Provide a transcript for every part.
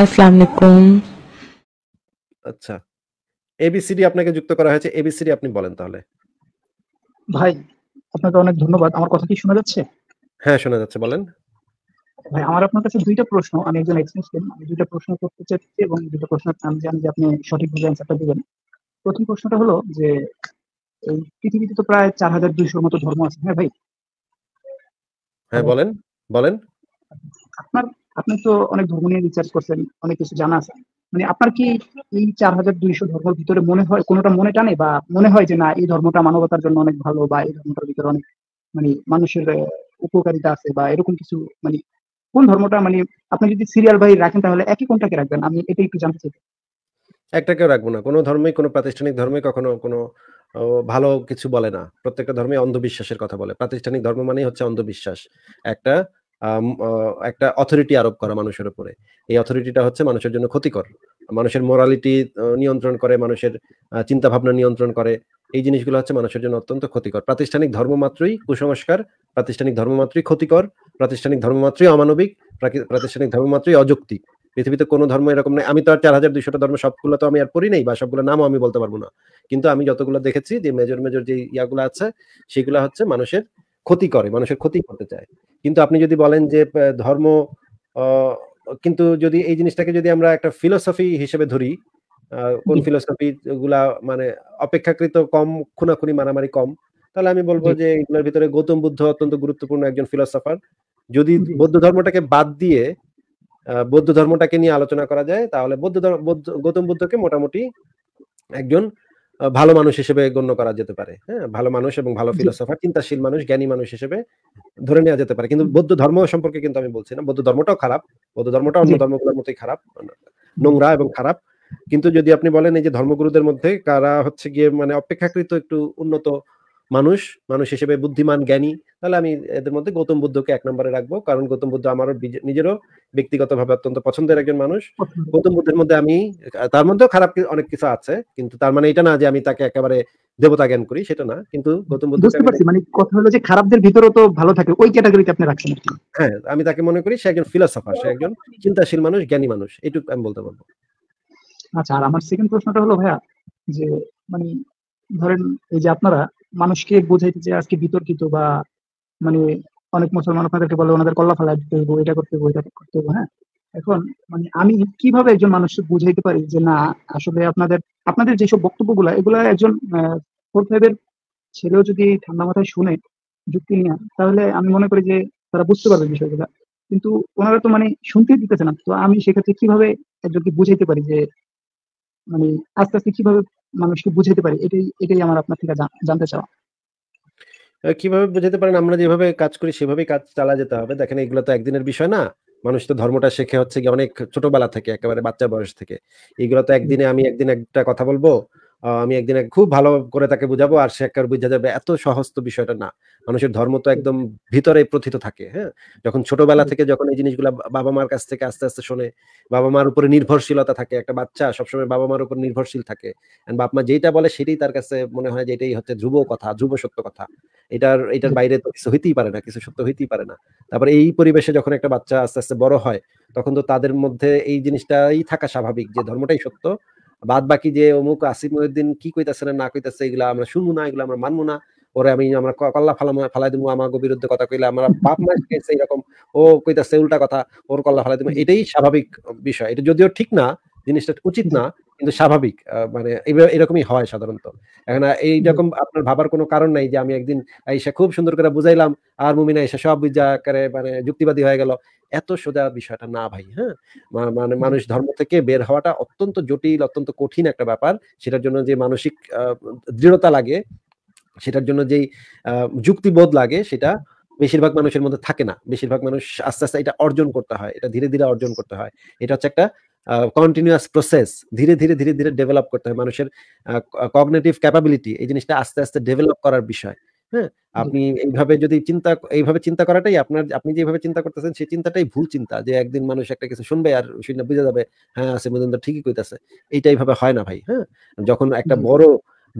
আসসালামু আচ্ছা এবিসিডি আপনাকে যুক্ত করা হয়েছে এবিসিডি আপনি বলেন তাহলে ভাই আপনাকে অনেক ধন্যবাদ আমার কথা কি শোনা যাচ্ছে হ্যাঁ শোনা যাচ্ছে বলেন ভাই আমার আপনার কাছে দুইটা প্রশ্ন আমি একজন এক্সপিরিয়েন্স আমি দুইটা প্রশ্ন করতে চাচ্ছি এবং দুটো প্রশ্ন আমি জানি যে আপনি সঠিক সঠিকভাবে অ্যান্সারটা দেবেন প্রথম প্রশ্নটা হলো যে এই পৃথিবীতে তো প্রায় চার হাজার দুইশোর মতো ধর্ম আছে হ্যাঁ ভাই হ্যাঁ বলেন বলেন আপনার আপনি তো অনেক ধর্ম নিয়ে রিসার্চ করছেন অনেক কিছু জানা আছে মানে আপনার কি এই চার হাজার দুইশো ধর্মের ভিতরে মনে হয় কোনোটা মনে টানে বা মনে হয় যে না এই ধর্মটা মানবতার জন্য অনেক ভালো বা এই ধর্মটার ভিতরে অনেক মানে মানুষের উপকারিতা আছে বা এরকম কিছু মানে কোন ধর্মটা মানে আপনি যদি সিরিয়াল বাই রাখেন তাহলে একই কোনটাকে রাখবেন আমি এটা একটু জানতে চাই একটাকেও রাখবো না কোনো ধর্মই কোনো প্রাতিষ্ঠানিক ধর্মে কখনো কোনো ভালো কিছু বলে না প্রত্যেকটা ধর্মে অন্ধবিশ্বাসের কথা বলে প্রাতিষ্ঠানিক ধর্ম মানেই হচ্ছে অন্ধবিশ্বাস একটা একটা অথরিটি আরোপ করা মানুষের উপরে এই অথরিটিটা হচ্ছে মানুষের জন্য ক্ষতিকর মানুষের মোরালিটি নিয়ন্ত্রণ করে মানুষের চিন্তা ভাবনা নিয়ন্ত্রণ করে এই জিনিসগুলো হচ্ছে মানুষের জন্য অত্যন্ত ক্ষতিকর প্রাতিষ্ঠানিক ধর্ম মাত্রই কুসংস্কার প্রাতিষ্ঠানিক ধর্ম মাত্রই ক্ষতিকর প্রাতিষ্ঠানিক ধর্ম মাত্রই অমানবিক প্রাতিষ্ঠানিক ধর্ম মাত্রই অযৌক্তিক পৃথিবীতে কোনো ধর্ম এরকম নেই আমি তো আর চার হাজার দুইশোটা ধর্ম সবগুলো তো আমি আর পড়ি নাই বা সবগুলো নামও আমি বলতে পারবো না কিন্তু আমি যতগুলো দেখেছি যে মেজর মেজর যে ইয়াগুলো আছে সেগুলো হচ্ছে মানুষের ক্ষতি করে মানুষের ক্ষতি করতে চায় কিন্তু আপনি যদি বলেন যে ধর্ম কিন্তু যদি এই জিনিসটাকে যদি আমরা একটা ফিলোসফি হিসেবে ধরি কোন ফিলোসফি গুলা মানে অপেক্ষাকৃত কম খুনাখুনি মারামারি কম তাহলে আমি বলবো যে এগুলোর ভিতরে গৌতম বুদ্ধ অত্যন্ত গুরুত্বপূর্ণ একজন ফিলোসফার যদি বৌদ্ধ ধর্মটাকে বাদ দিয়ে বৌদ্ধ ধর্মটাকে নিয়ে আলোচনা করা যায় তাহলে বৌদ্ধ গৌতম বুদ্ধকে মোটামুটি একজন আহ ভালো মানুষ হিসেবে গণ্য করা যেতে পারে হ্যাঁ ভালো মানুষ এবং ভালো ফিলোসফার চিন্তাশীল মানুষ জ্ঞানী মানুষ হিসেবে ধরে নেওয়া যেতে পারে কিন্তু বৌদ্ধ ধর্ম সম্পর্কে কিন্তু আমি বলছি না বৌদ্ধ ধর্মটাও খারাপ বৌদ্ধ ধর্মটা অন্য ধর্মগুলোর মতোই খারাপ নোংরা এবং খারাপ কিন্তু যদি আপনি বলেন এই যে ধর্মগুরুদের মধ্যে কারা হচ্ছে গিয়ে মানে অপেক্ষাকৃত একটু উন্নত মানুষ মানুষ হিসেবে বুদ্ধিমান জ্ঞানী তাহলে আমি এদের মধ্যে গৌতম বুদ্ধকে এক নম্বরে রাখবো কারণ গৌতম বুদ্ধ আমারও নিজেরও ভাবে অত্যন্ত পছন্দের একজন মানুষ গৌতম বুদ্ধের মধ্যে আমি তার মধ্যেও খারাপ অনেক কিছু আছে কিন্তু তার মানে এটা না যে আমি তাকে একেবারে দেবতা জ্ঞান করি সেটা না কিন্তু গৌতম বুদ্ধ মানে কথা হলো যে খারাপদের ভিতরেও তো ভালো থাকে ওই ক্যাটাগরিতে আপনি রাখছেন হ্যাঁ আমি তাকে মনে করি সে একজন ফিলোসফার সে একজন চিন্তাশীল মানুষ জ্ঞানী মানুষ এটুক আমি বলতে পারবো আচ্ছা আর আমার সেকেন্ড প্রশ্নটা হলো ভাইয়া যে মানে ধরেন এই যে আপনারা মানুষকে বোঝাইতে যে আজকে বিতর্কিত বা মানে অনেক মুসলমান আপনাদেরকে বলে ওনাদের কল্লা ফালা দিতে এটা করতে হইব এটা করতে হ্যাঁ এখন মানে আমি কিভাবে একজন মানুষকে বুঝাইতে পারি যে না আসলে আপনাদের আপনাদের যেসব বক্তব্য গুলা এগুলা একজন ফোর ফাইভের ছেলেও যদি ঠান্ডা মাথায় শুনে যুক্তি নিয়ে তাহলে আমি মনে করি যে তারা বুঝতে পারবে বিষয়গুলো কিন্তু ওনারা তো মানে শুনতেই দিতেছে না তো আমি সেক্ষেত্রে কিভাবে একজনকে বুঝাইতে পারি যে মানে আস্তে আস্তে কিভাবে মানুষকে বুঝাইতে পারি এটাই এটাই আমার আপনার থেকে জানতে চাওয়া কিভাবে বুঝাতে পারেন আমরা যেভাবে কাজ করি সেভাবেই কাজ চালা যেতে হবে দেখেন এগুলো তো একদিনের বিষয় না মানুষ তো ধর্মটা শেখে হচ্ছে গিয়ে অনেক ছোটবেলা থেকে একেবারে বাচ্চা বয়স থেকে এগুলো তো একদিনে আমি একদিন একটা কথা বলবো আমি একদিন খুব ভালো করে তাকে বুঝাবো আর সে একবার বুঝা যাবে এত সহজ তো বিষয়টা না মানুষের ধর্ম তো একদম ভিতরে প্রথিত থাকে হ্যাঁ যখন ছোটবেলা থেকে যখন এই জিনিসগুলো বাবা মার কাছ থেকে আস্তে আস্তে শোনে বাবা মার উপরে নির্ভরশীলতা থাকে একটা বাচ্চা সবসময় বাবা মার উপর নির্ভরশীল থাকে বাপ মা যেটা বলে সেটাই তার কাছে মনে হয় যে এটাই হচ্ছে ধ্রুব কথা ধ্রুব সত্য কথা এটার এটার বাইরে তো কিছু হইতেই পারে না কিছু সত্য হইতেই পারে না তারপর এই পরিবেশে যখন একটা বাচ্চা আস্তে আস্তে বড় হয় তখন তো তাদের মধ্যে এই জিনিসটাই থাকা স্বাভাবিক যে ধর্মটাই সত্য বাদ বাকি যে অমুক আসিফ মহিউদ্দিন কি কইতাছে না কইতাছে এগুলা আমরা শুনবো না এগুলা আমরা মানবো না ওরে আমি আমরা কল্লা ফালাম ফালাই দিব আমার বিরুদ্ধে কথা কইলে আমরা বাপ মা শিখাইছে এরকম ও কইতাছে উল্টা কথা ওর কল্লা ফালাই দিব এটাই স্বাভাবিক বিষয় এটা যদিও ঠিক না জিনিসটা উচিত না কিন্তু স্বাভাবিক মানে এরকমই হয় সাধারণত এখন এইরকম আপনার ভাবার কোনো কারণ নাই যে আমি একদিন আইসা খুব সুন্দর করে বুঝাইলাম আর মুমিনা এসে সব বুঝা করে মানে যুক্তিবাদী হয়ে গেল এত সোজা বিষয়টা না ভাই হ্যাঁ মানে মানুষ ধর্ম থেকে বের হওয়াটা অত্যন্ত জটিল অত্যন্ত কঠিন একটা ব্যাপার সেটার জন্য যে মানসিক দৃঢ়তা লাগে সেটার জন্য যেই যুক্তিবোধ লাগে সেটা বেশিরভাগ মানুষের মধ্যে থাকে না বেশিরভাগ মানুষ আস্তে আস্তে এটা অর্জন করতে হয় এটা ধীরে ধীরে অর্জন করতে হয় এটা হচ্ছে একটা কন্টিনিউয়াস প্রসেস ধীরে ধীরে ধীরে ধীরে ডেভেলপ করতে হয় মানুষের কগনেটিভ ক্যাপাবিলিটি এই জিনিসটা আস্তে আস্তে ডেভেলপ করার বিষয় হ্যাঁ আপনি এইভাবে যদি চিন্তা এইভাবে চিন্তা করাটাই আপনার আপনি যেভাবে চিন্তা করতেছেন সেই চিন্তাটাই ভুল চিন্তা যে একদিন মানুষ একটা কিছু শুনবে আর শুনে বুঝে যাবে হ্যাঁ আছে মজুমদার ঠিকই কইতাছে এইটা এইভাবে হয় না ভাই হ্যাঁ যখন একটা বড়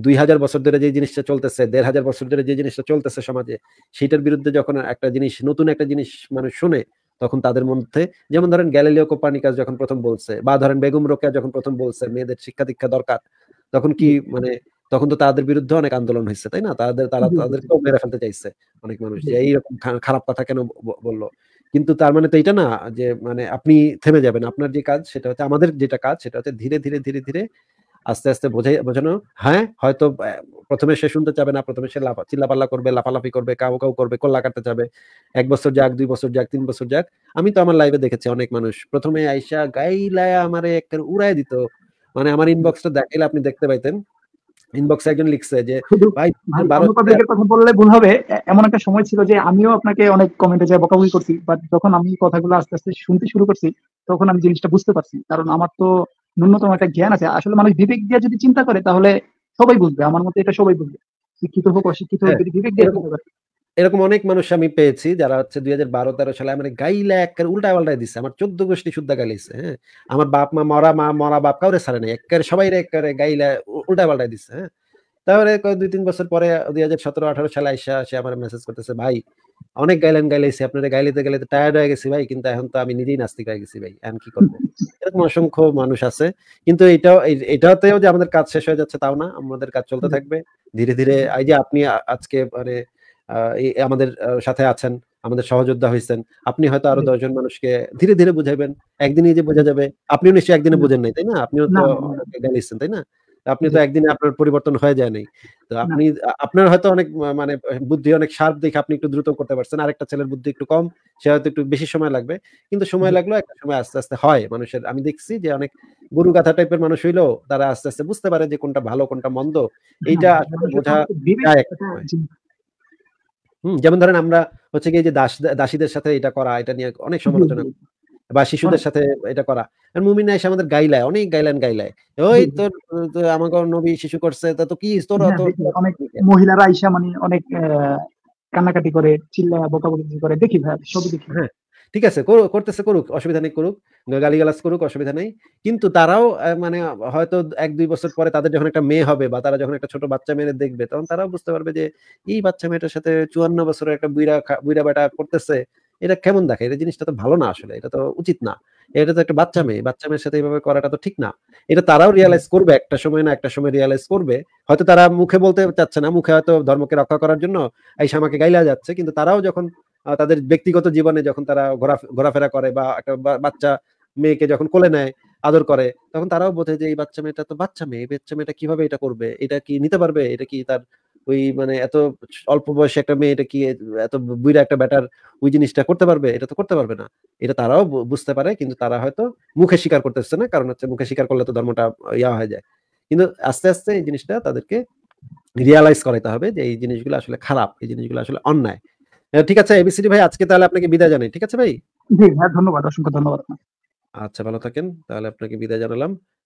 দুই হাজার বছর ধরে যে জিনিসটা চলতেছে দেড় হাজার বছর ধরে যে জিনিসটা চলতেছে সমাজে সেটার বিরুদ্ধে যখন একটা জিনিস নতুন একটা জিনিস মানুষ শুনে তখন তাদের মধ্যে যেমন ধরেন গ্যালিলিও কোপানিকাস যখন প্রথম বলছে বা ধরেন বেগম রোকেয়া যখন প্রথম বলছে মেয়েদের শিক্ষা দীক্ষা দরকার তখন কি মানে তখন তো তাদের বিরুদ্ধে অনেক আন্দোলন হয়েছে তাই না তাদের তারা তাদের মেরে ফেলতে চাইছে অনেক মানুষ যে এইরকম খারাপ কথা কেন বললো কিন্তু তার মানে তো এটা না যে মানে আপনি থেমে যাবেন আপনার যে কাজ সেটা হচ্ছে আমাদের যেটা কাজ সেটা হচ্ছে ধীরে ধীরে ধীরে ধীরে আস্তে আস্তে বোঝাই বোঝানো হ্যাঁ হয়তো প্রথমে সে শুনতে চাবে না প্রথমে সে চিল্লাপাল্লা করবে লাফালাফি করবে কাউ কাউ করবে কল্লা কাটতে যাবে এক বছর যাক দুই বছর যাক তিন বছর যাক আমি তো আমার লাইভে দেখেছি অনেক মানুষ প্রথমে আইসা গাইলায়া আমারে একটা উড়াই দিত মানে আমার ইনবক্সটা দেখাইলে আপনি দেখতে পাইতেন ইনবক্সে একজন লিখছে যে ভাই কথা বললে ভুল হবে এমন একটা সময় ছিল যে আমিও আপনাকে অনেক কমেন্টে যা বকাবকি করছি বাট যখন আমি কথাগুলো আস্তে আস্তে শুনতে শুরু করছি তখন আমি জিনিসটা বুঝতে পারছি কারণ আমার তো ন্যূনতম একটা জ্ঞান আছে আসলে মানুষ বিবেক দিয়ে যদি চিন্তা করে তাহলে সবাই বুঝবে আমার মতে এটা সবাই বুঝবে শিক্ষিত হোক অশিক্ষিত হোক হ্যাঁ। যদি বিবেক দিয়ে চিন্তা করে এরকম অনেক মানুষ আমি পেয়েছি যারা হচ্ছে দুই হাজার বারো তেরো সালে আমার গাইলা একবারে উল্টা পাল্টায় দিচ্ছে আমার চোদ্দ গোষ্ঠী শুদ্ধ গালিছে হ্যাঁ আমার বাপ মা মরা মা মরা বাপ কাউরে সারে নাই একবারে সবাই একবারে গাইলা উল্টা পাল্টায় দিচ্ছে হ্যাঁ তারপরে দুই তিন বছর পরে দুই হাজার সতেরো আঠারো সালে আইসা সে আমার মেসেজ করতেছে ভাই অনেক গাইলেন গাইলাইছি আপনারা গাইলাইতে গাইলাইতে টায়ার্ড হয়ে গেছি ভাই কিন্তু এখন তো আমি নিজেই নাস্তিক হয়ে গেছি ভাই এখন কি করবো এরকম অসংখ্য মানুষ আছে কিন্তু এটাও এটাতেও যে আমাদের কাজ শেষ হয়ে যাচ্ছে তাও না আমাদের কাজ চলতে থাকবে ধীরে ধীরে এই যে আপনি আজকে মানে আমাদের সাথে আছেন আমাদের সহযোদ্ধা হয়েছেন আপনি হয়তো আরো দশজন মানুষকে ধীরে ধীরে বুঝাবেন একদিনে যে বোঝা যাবে আপনিও নিশ্চয়ই একদিনে বুঝেন নাই তাই না আপনিও তো গাইলেছেন তাই না আপনি তো একদিনে আপনার পরিবর্তন হয়ে যায় নাই তো আপনি আপনার হয়তো অনেক মানে বুদ্ধি অনেক শার্প দেখে আপনি একটু দ্রুত করতে পারছেন আরেকটা ছেলের বুদ্ধি একটু কম সে হয়তো একটু বেশি সময় লাগবে কিন্তু সময় লাগলো একটা সময় আস্তে আস্তে হয় মানুষের আমি দেখছি যে অনেক গরু গাথা টাইপের মানুষ হইলেও তারা আস্তে আস্তে বুঝতে পারে যে কোনটা ভালো কোনটা মন্দ এইটা আসলে বোঝা একটা হম যেমন ধরেন আমরা হচ্ছে কি যে দাস দাসীদের সাথে এটা করা এটা নিয়ে অনেক সমালোচনা বা শিশুদের সাথে এটা করা মুমিনা এসে আমাদের গাইলায় অনেক গাইলেন গাইলায় ওই তোর আমাকে নবী শিশু করছে তা তো কি তোর হ্যাঁ, অনেক মহিলারা আইসা মানে অনেক কান্নাকাটি করে চিল্লা বকি করে দেখি ভাই সবই দেখি হ্যাঁ ঠিক আছে করতেছে করুক অসুবিধা নেই করুক গালিগালাজ করুক অসুবিধা নেই কিন্তু তারাও মানে হয়তো এক দুই বছর পরে তাদের যখন একটা মেয়ে হবে বা তারা যখন একটা ছোট বাচ্চা মেয়ে দেখবে তখন তারাও বুঝতে পারবে যে এই বাচ্চা মেয়েটার সাথে চুয়ান্ন বছরের একটা বুইরা বুইরা বেটা করতেছে এটা কেমন দেখে এটা জিনিসটা তো ভালো না আসলে এটা তো উচিত না এটা তো একটা বাচ্চা মেয়ে বাচ্চা মেয়ের সাথে এইভাবে করাটা তো ঠিক না এটা তারাও রিয়ালাইজ করবে একটা সময় না একটা সময় রিয়ালাইজ করবে হয়তো তারা মুখে বলতে চাচ্ছে না মুখে হয়তো ধর্মকে রক্ষা করার জন্য এই সামাকে গাইলা যাচ্ছে কিন্তু তারাও যখন তাদের ব্যক্তিগত জীবনে যখন তারা ঘোরাফেরা করে বা একটা বাচ্চা মেয়েকে যখন কোলে নেয় আদর করে তখন তারাও বোঝে যে এই বাচ্চা মেয়েটা তো বাচ্চা মেয়ে বাচ্চা মেয়েটা কিভাবে এটা করবে এটা কি নিতে পারবে এটা কি তার ওই মানে এত অল্প বয়সে একটা মেয়ে এটা কি এত বুড়া একটা ব্যাটার ওই জিনিসটা করতে পারবে এটা তো করতে পারবে না এটা তারাও বুঝতে পারে কিন্তু তারা হয়তো মুখে স্বীকার করতেছে না কারণ হচ্ছে মুখে স্বীকার করলে তো ধর্মটা ইয়া হয়ে যায় কিন্তু আস্তে আস্তে এই জিনিসটা তাদেরকে রিয়ালাইজ করাইতে হবে যে এই জিনিসগুলো আসলে খারাপ এই জিনিসগুলো আসলে অন্যায় ঠিক আছে এবিসিডি ভাই আজকে তাহলে আপনাকে বিদায় জানাই ঠিক আছে ভাই জি হ্যাঁ ধন্যবাদ অসংখ্য ধন্যবাদ আচ্ছা ভালো থাকেন তাহলে আপনাকে বিদায় জানালাম